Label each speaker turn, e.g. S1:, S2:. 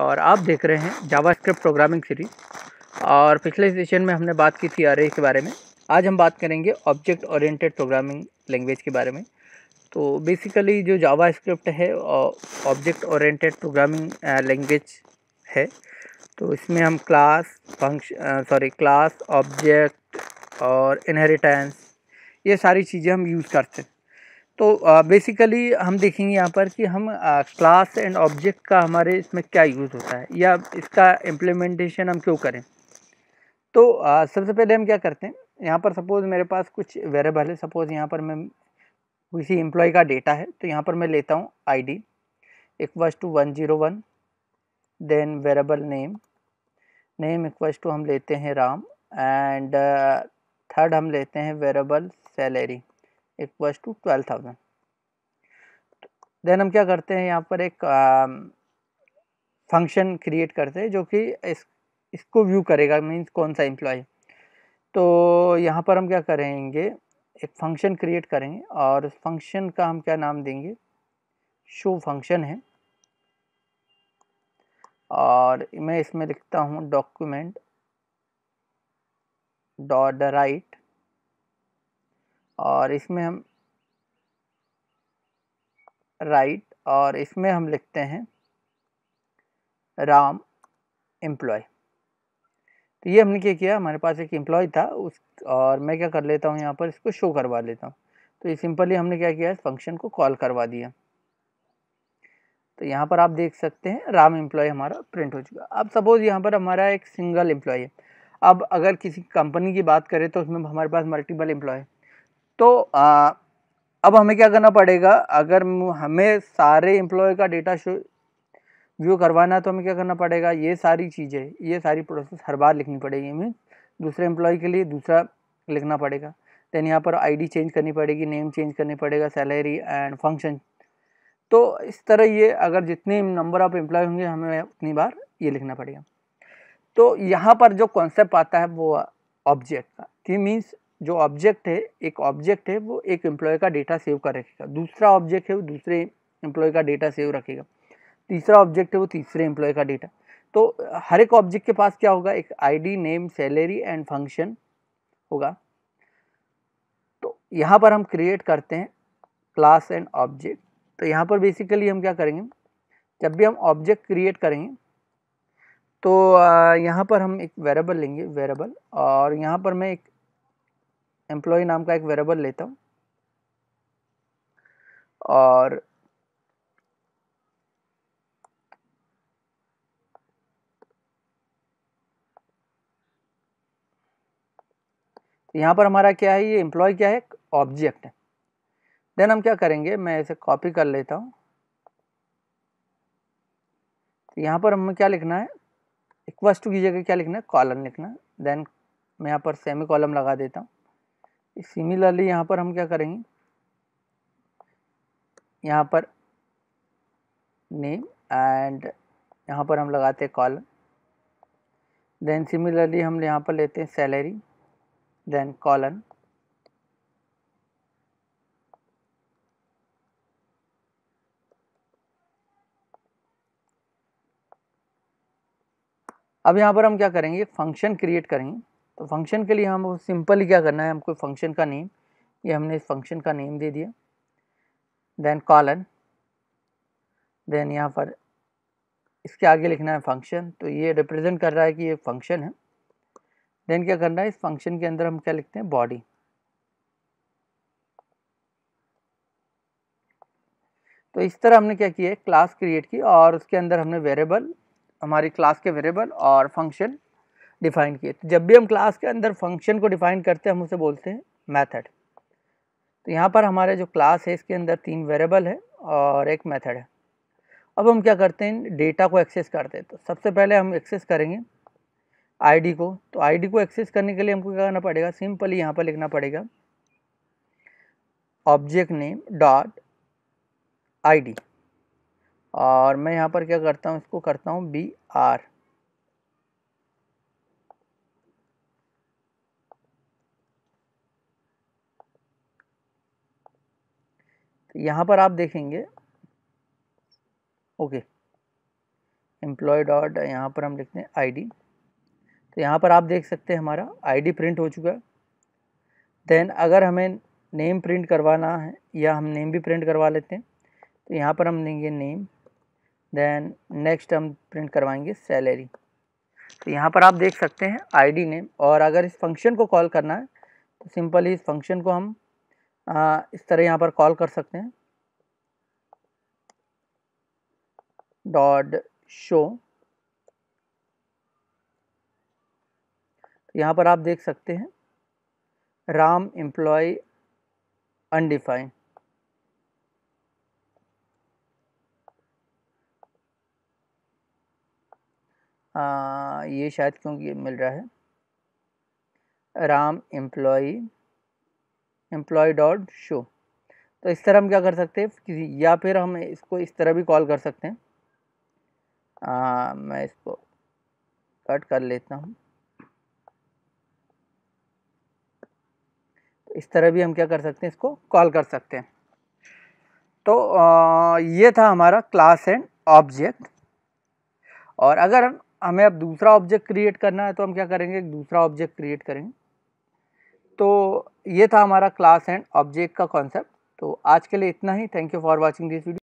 S1: और आप देख रहे हैं जावास्क्रिप्ट प्रोग्रामिंग सीरीज और पिछले सेशन में हमने बात की थी आर के बारे में आज हम बात करेंगे ऑब्जेक्ट ओरिएंटेड प्रोग्रामिंग लैंग्वेज के बारे में तो बेसिकली जो जावा है ऑब्जेक्ट ओरिएंटेड प्रोग्रामिंग लैंग्वेज है तो इसमें हम class function sorry class object और इनहेरिटेंस ये सारी चीज़ें हम यूज़ करते हैं तो बेसिकली हम देखेंगे यहाँ पर कि हम क्लास एंड ऑब्जेक्ट का हमारे इसमें क्या यूज़ होता है या इसका इम्प्लीमेंटेशन हम क्यों करें तो सबसे पहले हम क्या करते हैं यहाँ पर सपोज़ मेरे पास कुछ वेरेबल है सपोज़ यहाँ पर मैं किसी एम्प्लॉय का डेटा है तो यहाँ पर मैं लेता हूँ I D equals to one zero one then variable name name equals to हम लेते हैं राम एंड थर्ड हम लेते हैं variable salary equals to twelve thousand then हम क्या करते हैं यहाँ पर एक फंक्शन क्रिएट करते हैं जो कि इस इसको व्यू करेगा मीन्स कौन सा एम्प्लॉय तो यहाँ पर हम क्या करेंगे एक फंक्शन क्रिएट करेंगे और उस फंक्शन का हम क्या नाम देंगे शो फंक्शन है और मैं इसमें लिखता हूँ डॉक्यूमेंट डॉट राइट और इसमें हम राइट और इसमें हम लिखते हैं राम एम्प्लॉय तो ये हमने क्या किया हमारे पास एक एम्प्लॉय था उस और मैं क्या कर लेता हूँ यहाँ पर इसको शो करवा लेता हूँ तो ये सिंपली हमने क्या किया इस फंक्शन को कॉल करवा दिया तो यहाँ पर आप देख सकते हैं राम एम्प्लॉय हमारा प्रिंट हो चुका अब सपोज़ यहाँ पर हमारा एक सिंगल एम्प्लॉय है अब अगर किसी कंपनी की बात करें तो उसमें हमारे पास मल्टीपल एम्प्लॉय है तो आ, अब हमें क्या करना पड़ेगा अगर हमें सारे एम्प्लॉय का डेटा शो व्यू करवाना है तो हमें क्या करना पड़ेगा ये सारी चीज़ें ये सारी प्रोसेस हर बार लिखनी पड़ेगी हमें दूसरे एम्प्लॉय के लिए दूसरा लिखना पड़ेगा देन यहाँ पर आईडी चेंज करनी पड़ेगी नेम चेंज करनी पड़ेगा सैलरी एंड फंक्शन तो इस तरह ये अगर जितने नंबर ऑफ एम्प्लॉय होंगे हमें उतनी बार ये लिखना पड़ेगा तो यहाँ पर जो कॉन्सेप्ट आता है वो ऑब्जेक्ट का कि मीन्स जो ऑब्जेक्ट है एक ऑब्जेक्ट है वो एक एम्प्लॉय का डेटा सेव कर रखेगा दूसरा ऑब्जेक्ट है वो दूसरे एम्प्लॉय का डेटा सेव रखेगा तीसरा ऑब्जेक्ट है वो तीसरे एम्प्लॉय का डेटा तो हर एक ऑब्जेक्ट के पास क्या होगा एक ID name salary and function होगा तो यहाँ पर हम क्रिएट करते हैं क्लास एंड ऑब्जेक्ट तो यहाँ पर बेसिकली हम क्या करेंगे जब भी हम ऑब्जेक्ट क्रिएट करेंगे तो यहाँ पर हम एक वेरेबल लेंगे वेरेबल और यहाँ पर मैं एक एम्प्लॉय नाम का एक वेरेबल लेता हूँ और यहाँ पर हमारा क्या है ये एम्प्लॉय क्या है ऑब्जेक्ट है देन हम क्या करेंगे मैं इसे कॉपी कर लेता हूँ तो यहाँ पर हमें क्या लिखना है इक्वस की जगह क्या लिखना है कॉलम लिखना है देन मैं यहाँ पर सेमी कॉलम लगा देता हूँ सिमिलरली यहाँ पर हम क्या करेंगे यहाँ पर नेम एंड यहाँ पर हम लगाते हैं कॉलम देन सिमिलरली हम यहाँ पर लेते हैं सैलरी देन कॉलन अब यहाँ पर हम क्या करेंगे फंक्शन क्रिएट करेंगे तो फंक्शन के लिए हम सिंपली क्या करना है हमको फंक्शन का नेम ये हमने फंक्शन का नेम दे दिया देन कॉलन देन यहाँ पर इसके आगे लिखना है फंक्शन तो ये रिप्रेजेंट कर रहा है कि ये फंक्शन है देन क्या करना है इस फंक्शन के अंदर हम क्या लिखते हैं बॉडी तो इस तरह हमने क्या किया क्लास क्रिएट की और उसके अंदर हमने वेरिएबल हमारी क्लास के वेरिएबल और फंक्शन डिफाइन किए तो जब भी हम क्लास के अंदर फंक्शन को डिफाइन करते हैं हम उसे बोलते हैं मैथड तो यहाँ पर हमारे जो क्लास है इसके अंदर तीन वेरेबल है और एक मैथड है अब हम क्या करते हैं डेटा को एक्सेस करते हैं तो सबसे पहले हम एक्सेस करेंगे आईडी को तो आईडी को एक्सेस करने के लिए हमको क्या करना पड़ेगा सिंपली यहाँ पर लिखना पड़ेगा ऑब्जेक्ट नेम डॉट आईडी और मैं यहाँ पर क्या करता हूँ इसको करता हूँ बी आर तो यहाँ पर आप देखेंगे ओके एम्प्लॉय डॉट यहाँ पर हम लिखते हैं आईडी तो यहाँ पर आप देख सकते हैं हमारा आईडी प्रिंट हो चुका है देन अगर हमें नेम प्रिंट करवाना है या हम नेम भी प्रिंट करवा लेते हैं तो यहाँ पर हम लेंगे नेम देन नेक्स्ट हम प्रिंट करवाएंगे सैलरी तो यहाँ पर आप देख सकते हैं आईडी नेम और अगर इस फंक्शन को कॉल करना है तो सिंपली इस फंक्शन को हम आ, हाँ, इस तरह यहाँ पर कॉल कर सकते हैं डॉट शो यहाँ पर आप देख सकते हैं राम एम्प्लॉय अनडिफाइंड हाँ, ये शायद क्योंकि मिल रहा है Ram employee employee dot show तो इस तरह हम क्या कर सकते हैं किसी या फिर हम इसको इस तरह भी कॉल कर सकते हैं आ, मैं इसको कट कर लेता हूँ तो इस तरह भी हम क्या कर सकते हैं इसको कॉल कर सकते हैं तो आ, ये था हमारा क्लास एंड ऑब्जेक्ट और अगर हमें अब दूसरा ऑब्जेक्ट क्रिएट करना है तो हम क्या करेंगे दूसरा ऑब्जेक्ट क्रिएट करेंगे तो ये था हमारा क्लास एंड ऑब्जेक्ट का कॉन्सेप्ट तो आज के लिए इतना ही thank you for watching this video